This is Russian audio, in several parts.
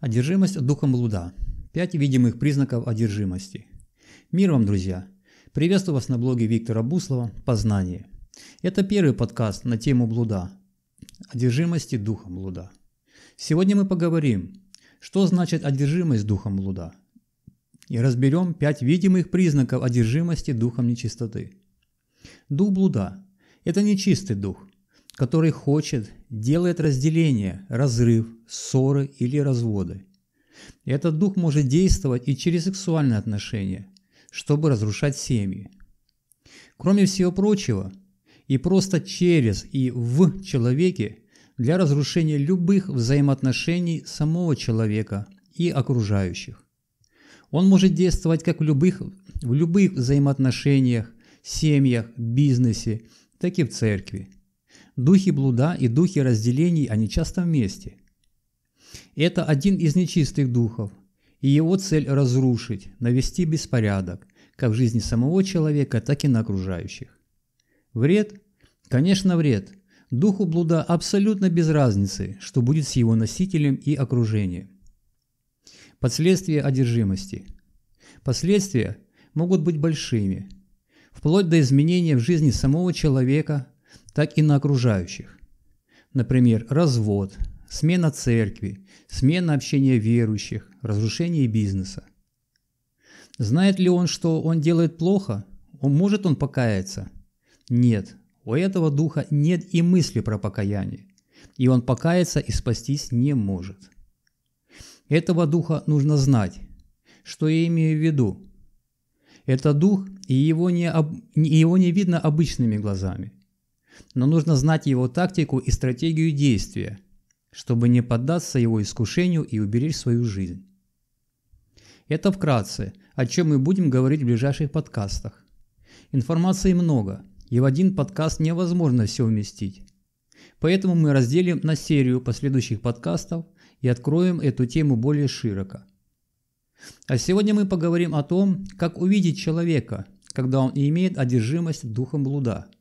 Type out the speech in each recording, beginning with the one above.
Одержимость духом блуда. Пять видимых признаков одержимости. Мир вам, друзья! Приветствую вас на блоге Виктора Буслова «Познание». Это первый подкаст на тему блуда. Одержимости духом блуда. Сегодня мы поговорим, что значит одержимость духом блуда. И разберем пять видимых признаков одержимости духом нечистоты. Дух блуда – это нечистый дух, который хочет, делает разделение, разрыв, ссоры или разводы. Этот дух может действовать и через сексуальные отношения, чтобы разрушать семьи. Кроме всего прочего, и просто через и в человеке для разрушения любых взаимоотношений самого человека и окружающих. Он может действовать как в любых, в любых взаимоотношениях, семьях, бизнесе, так и в церкви. Духи блуда и духи разделений, они часто вместе. Это один из нечистых духов, и его цель – разрушить, навести беспорядок, как в жизни самого человека, так и на окружающих. Вред? Конечно, вред. Духу блуда абсолютно без разницы, что будет с его носителем и окружением. Последствия одержимости. Последствия могут быть большими, вплоть до изменения в жизни самого человека, так и на окружающих. Например, развод, смена церкви, смена общения верующих, разрушение бизнеса. Знает ли он, что он делает плохо? Он может он покаяться? Нет, у этого духа нет и мысли про покаяние, и он покаяться и спастись не может. Этого духа нужно знать. Что я имею в виду? Это дух, и его не, об... его не видно обычными глазами – но нужно знать его тактику и стратегию действия, чтобы не поддаться его искушению и уберечь свою жизнь. Это вкратце, о чем мы будем говорить в ближайших подкастах. Информации много, и в один подкаст невозможно все вместить. Поэтому мы разделим на серию последующих подкастов и откроем эту тему более широко. А сегодня мы поговорим о том, как увидеть человека, когда он имеет одержимость духом блуда –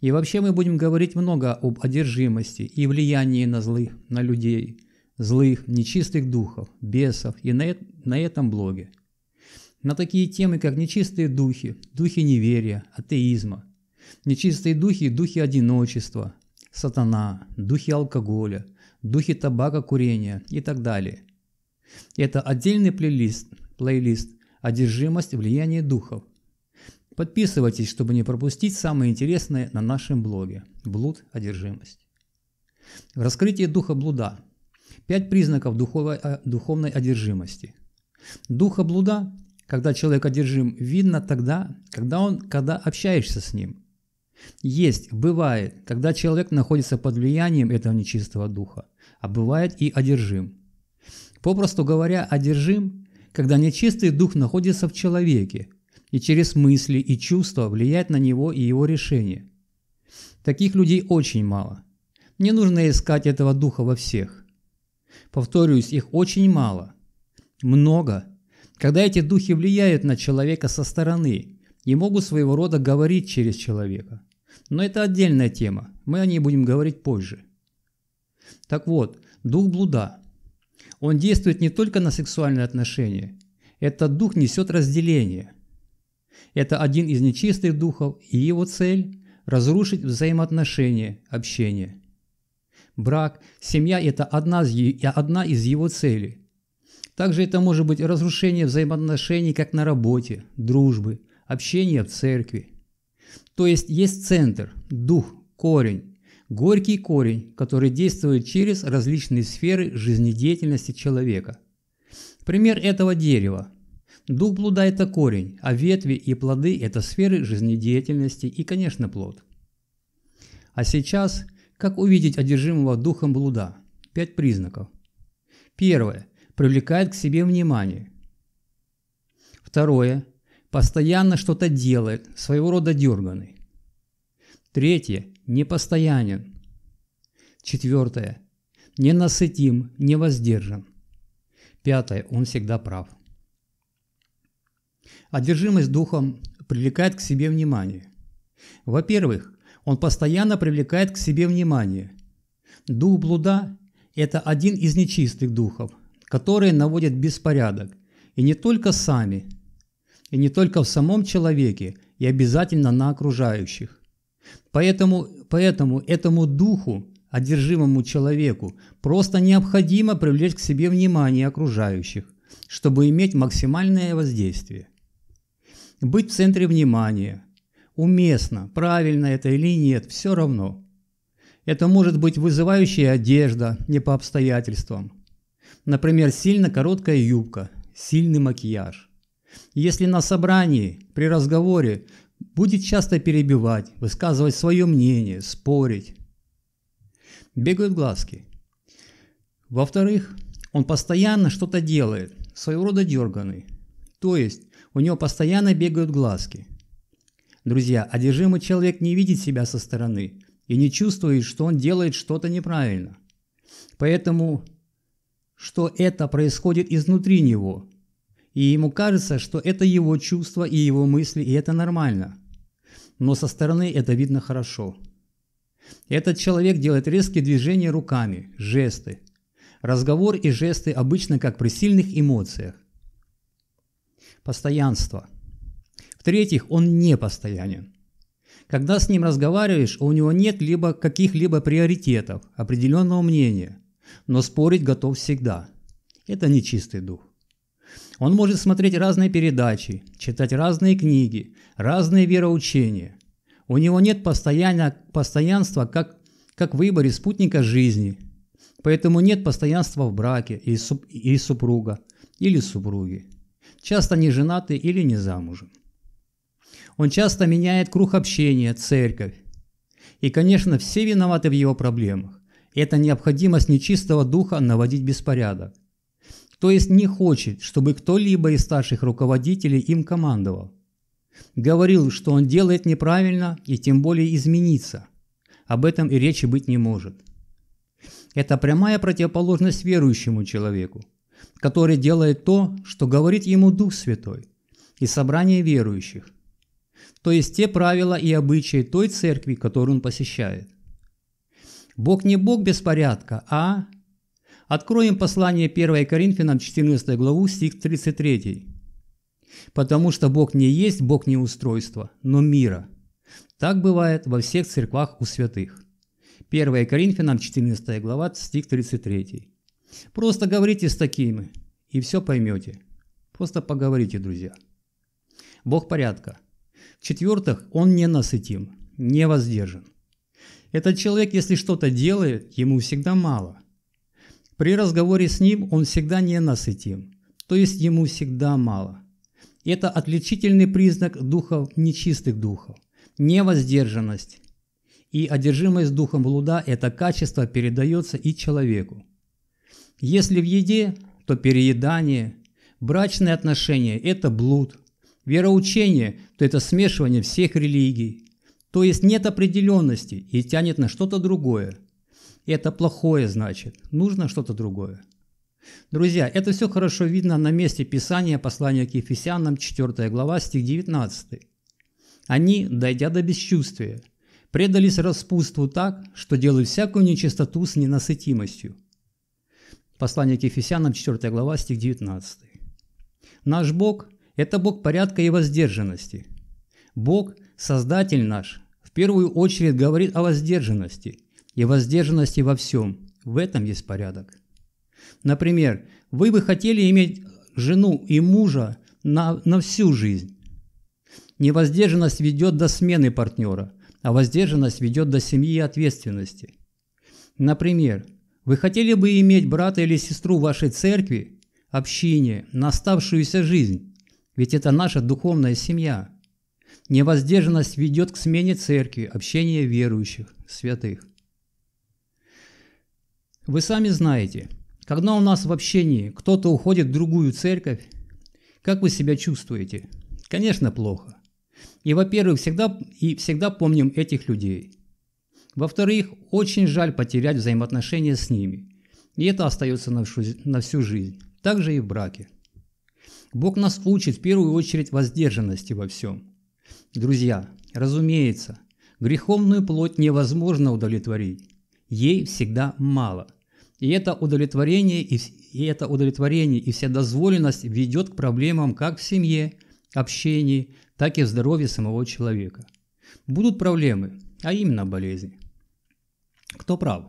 и вообще мы будем говорить много об одержимости и влиянии на злых, на людей, злых, нечистых духов, бесов и на, на этом блоге. На такие темы, как нечистые духи, духи неверия, атеизма, нечистые духи духи одиночества, сатана, духи алкоголя, духи табака, курения и так далее. Это отдельный плейлист, плейлист «Одержимость влияния духов», Подписывайтесь, чтобы не пропустить самое интересное на нашем блоге «Блуд. Одержимость». Раскрытие духа блуда пять признаков э, духовной одержимости. Духа блуда, когда человек одержим, видно тогда, когда, он, когда общаешься с ним. Есть, бывает, когда человек находится под влиянием этого нечистого духа, а бывает и одержим. Попросту говоря, одержим, когда нечистый дух находится в человеке – и через мысли и чувства влиять на него и его решение. Таких людей очень мало. Не нужно искать этого духа во всех. Повторюсь, их очень мало. Много. Когда эти духи влияют на человека со стороны и могут своего рода говорить через человека. Но это отдельная тема, мы о ней будем говорить позже. Так вот, дух блуда. Он действует не только на сексуальные отношения. Этот дух несет разделение. Это один из нечистых духов, и его цель – разрушить взаимоотношения, общение. Брак, семья – это одна из его целей – также это может быть разрушение взаимоотношений как на работе, дружбы, общения в церкви. То есть есть центр, дух, корень, горький корень, который действует через различные сферы жизнедеятельности человека. Пример этого дерева. Дух блуда это корень, а ветви и плоды – это сферы жизнедеятельности и, конечно, плод. А сейчас, как увидеть одержимого духом блуда? Пять признаков. Первое. Привлекает к себе внимание. Второе. Постоянно что-то делает, своего рода дерганный. Третье. Непостоянен. Четвертое. Ненасытим, невоздержан. Пятое. Он всегда прав. Одержимость духом привлекает к себе внимание. Во-первых, он постоянно привлекает к себе внимание. Дух блуда – это один из нечистых духов, которые наводят беспорядок, и не только сами, и не только в самом человеке, и обязательно на окружающих. Поэтому, поэтому этому духу, одержимому человеку, просто необходимо привлечь к себе внимание окружающих, чтобы иметь максимальное воздействие быть в центре внимания. Уместно, правильно это или нет, все равно. Это может быть вызывающая одежда, не по обстоятельствам. Например, сильно короткая юбка, сильный макияж. Если на собрании, при разговоре, будет часто перебивать, высказывать свое мнение, спорить. Бегают глазки. Во-вторых, он постоянно что-то делает, своего рода дерганный. То есть у него постоянно бегают глазки. Друзья, одержимый человек не видит себя со стороны и не чувствует, что он делает что-то неправильно. Поэтому, что это происходит изнутри него. И ему кажется, что это его чувства и его мысли, и это нормально. Но со стороны это видно хорошо. Этот человек делает резкие движения руками, жесты. Разговор и жесты обычно как при сильных эмоциях постоянство. В-третьих, он не постоянен. Когда с ним разговариваешь, у него нет либо каких-либо приоритетов, определенного мнения, но спорить готов всегда. Это не чистый дух. Он может смотреть разные передачи, читать разные книги, разные вероучения. У него нет постоянства как, как в выборе спутника жизни, поэтому нет постоянства в браке и, суп, и супруга или супруги. Часто не женаты или не замужем. Он часто меняет круг общения, церковь. И, конечно, все виноваты в его проблемах. Это необходимость нечистого духа наводить беспорядок. То есть не хочет, чтобы кто-либо из старших руководителей им командовал. Говорил, что он делает неправильно и тем более измениться. Об этом и речи быть не может. Это прямая противоположность верующему человеку, который делает то, что говорит ему Дух Святой, и собрание верующих, то есть те правила и обычаи той церкви, которую он посещает. Бог не Бог беспорядка, а... Откроем послание 1 Коринфянам 14 главу, стих 33. «Потому что Бог не есть Бог не устройства, но мира». Так бывает во всех церквах у святых. 1 Коринфянам 14 глава, стих 33. Просто говорите с такими, и все поймете. Просто поговорите, друзья. Бог порядка. В-четвертых, он не насытим, не воздержан. Этот человек, если что-то делает, ему всегда мало. При разговоре с ним он всегда не насытим, то есть ему всегда мало. Это отличительный признак духов нечистых духов, невоздержанность. И одержимость духом блуда – это качество передается и человеку. Если в еде, то переедание, брачные отношения – это блуд, вероучение – то это смешивание всех религий. То есть нет определенности и тянет на что-то другое. Это плохое значит, нужно что-то другое. Друзья, это все хорошо видно на месте Писания послания к Ефесянам, 4 глава, стих 19. Они, дойдя до бесчувствия, предались распутству так, что делают всякую нечистоту с ненасытимостью. Послание к Ефесянам, 4 глава, стих 19. Наш Бог – это Бог порядка и воздержанности. Бог, Создатель наш, в первую очередь говорит о воздержанности и воздержанности во всем. В этом есть порядок. Например, вы бы хотели иметь жену и мужа на, на всю жизнь. Невоздержанность ведет до смены партнера, а воздержанность ведет до семьи и ответственности. Например, вы хотели бы иметь брата или сестру в вашей церкви, общине, наставшуюся жизнь, ведь это наша духовная семья. Невоздержанность ведет к смене церкви, общения верующих, святых. Вы сами знаете, когда у нас в общении кто-то уходит в другую церковь, как вы себя чувствуете? Конечно, плохо. И, во-первых, всегда, и всегда помним этих людей – во-вторых, очень жаль потерять взаимоотношения с ними. И это остается на всю, на всю жизнь. Также и в браке. Бог нас учит в первую очередь воздержанности во всем. Друзья, разумеется, греховную плоть невозможно удовлетворить. Ей всегда мало. И это удовлетворение и, и, это удовлетворение, и вся дозволенность ведет к проблемам как в семье, общении, так и в здоровье самого человека. Будут проблемы, а именно болезни. Кто прав?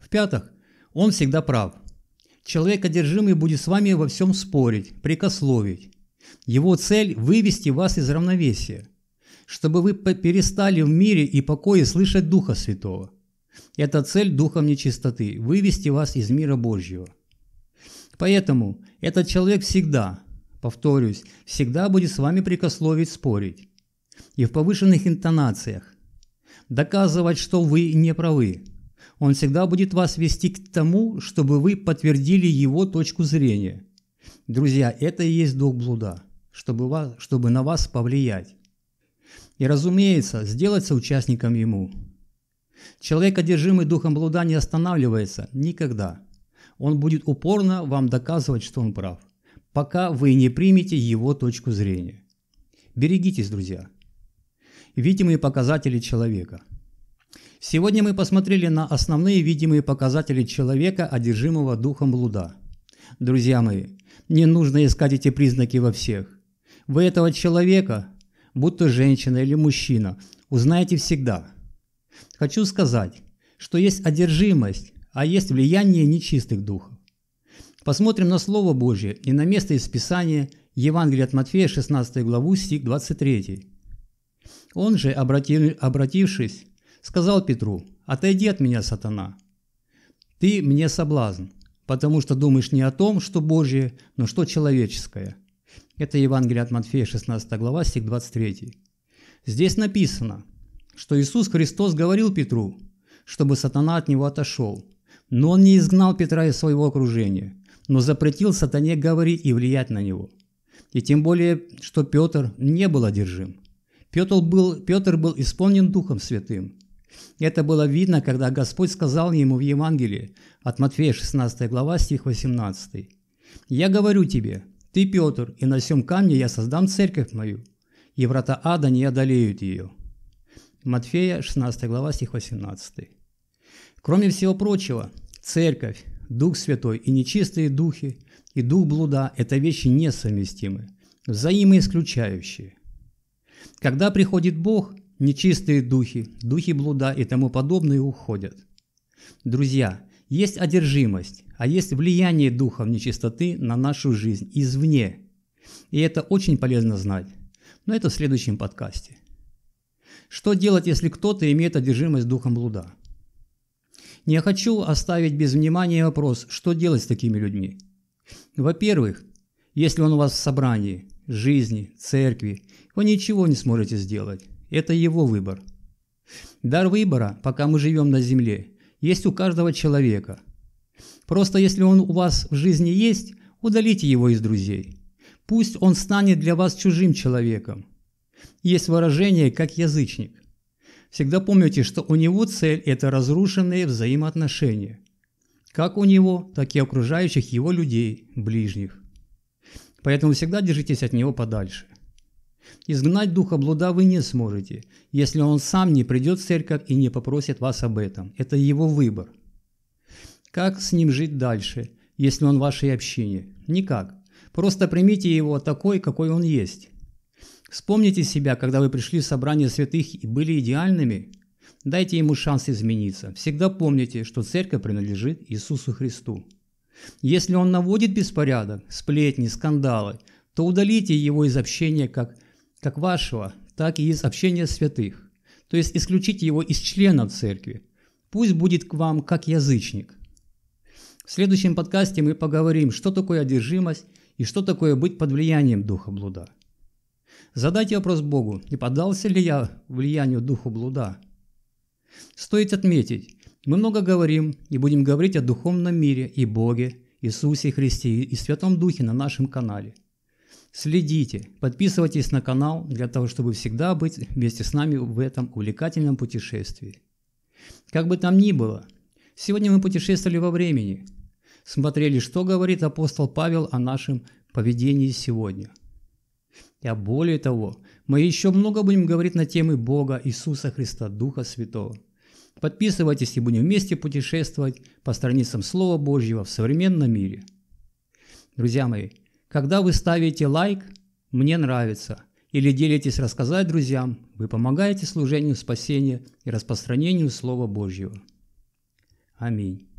В-пятых, он всегда прав. Человек одержимый будет с вами во всем спорить, прикословить. Его цель – вывести вас из равновесия, чтобы вы перестали в мире и покое слышать Духа Святого. Это цель Духом нечистоты – вывести вас из мира Божьего. Поэтому этот человек всегда, повторюсь, всегда будет с вами прикословить, спорить. И в повышенных интонациях, доказывать, что вы не правы. Он всегда будет вас вести к тому, чтобы вы подтвердили его точку зрения. Друзья, это и есть дух блуда, чтобы, вас, чтобы на вас повлиять. И, разумеется, сделаться участником ему. Человек, одержимый духом блуда, не останавливается никогда. Он будет упорно вам доказывать, что он прав, пока вы не примете его точку зрения. Берегитесь, друзья видимые показатели человека. Сегодня мы посмотрели на основные видимые показатели человека, одержимого духом блуда. Друзья мои, не нужно искать эти признаки во всех. Вы этого человека, будь то женщина или мужчина, узнаете всегда. Хочу сказать, что есть одержимость, а есть влияние нечистых духов. Посмотрим на Слово Божье и на место из Писания Евангелия от Матфея, 16 главу, стих 23. Он же, обратившись, сказал Петру, «Отойди от меня, сатана! Ты мне соблазн, потому что думаешь не о том, что Божье, но что человеческое». Это Евангелие от Матфея, 16 глава, стих 23. Здесь написано, что Иисус Христос говорил Петру, чтобы сатана от него отошел, но он не изгнал Петра из своего окружения, но запретил сатане говорить и влиять на него. И тем более, что Петр не был одержим. Петр был, Петр был исполнен Духом Святым. Это было видно, когда Господь сказал ему в Евангелии от Матфея 16 глава, стих 18. «Я говорю тебе, ты, Петр, и на всем камне я создам церковь мою, и врата ада не одолеют ее». Матфея 16 глава, стих 18. Кроме всего прочего, церковь, Дух Святой и нечистые духи, и дух блуда – это вещи несовместимы, взаимоисключающие – когда приходит Бог, нечистые духи, духи блуда и тому подобное уходят. Друзья, есть одержимость, а есть влияние духов нечистоты на нашу жизнь извне. И это очень полезно знать. Но это в следующем подкасте. Что делать, если кто-то имеет одержимость духом блуда? Не хочу оставить без внимания вопрос, что делать с такими людьми. Во-первых, если он у вас в собрании, жизни, церкви, вы ничего не сможете сделать. Это его выбор. Дар выбора, пока мы живем на Земле, есть у каждого человека. Просто если он у вас в жизни есть, удалите его из друзей. Пусть он станет для вас чужим человеком. Есть выражение «как язычник». Всегда помните, что у него цель – это разрушенные взаимоотношения. Как у него, так и окружающих его людей, ближних. Поэтому всегда держитесь от него подальше. Изгнать духа блуда вы не сможете, если он сам не придет в церковь и не попросит вас об этом. Это его выбор. Как с ним жить дальше, если он в вашей общине? Никак. Просто примите его такой, какой он есть. Вспомните себя, когда вы пришли в собрание святых и были идеальными. Дайте ему шанс измениться. Всегда помните, что церковь принадлежит Иисусу Христу. Если он наводит беспорядок, сплетни, скандалы, то удалите его из общения как как вашего, так и из общения святых, то есть исключите его из членов церкви. Пусть будет к вам как язычник. В следующем подкасте мы поговорим, что такое одержимость и что такое быть под влиянием духа блуда. Задайте вопрос Богу, не поддался ли я влиянию духа блуда? Стоит отметить, мы много говорим и будем говорить о духовном мире и Боге, Иисусе Христе и Святом Духе на нашем канале. Следите, подписывайтесь на канал для того, чтобы всегда быть вместе с нами в этом увлекательном путешествии. Как бы там ни было, сегодня мы путешествовали во времени, смотрели, что говорит апостол Павел о нашем поведении сегодня. А более того, мы еще много будем говорить на темы Бога, Иисуса Христа, Духа Святого. Подписывайтесь и будем вместе путешествовать по страницам Слова Божьего в современном мире. Друзья мои, когда вы ставите лайк «Мне нравится» или делитесь рассказать друзьям, вы помогаете служению спасения и распространению Слова Божьего. Аминь.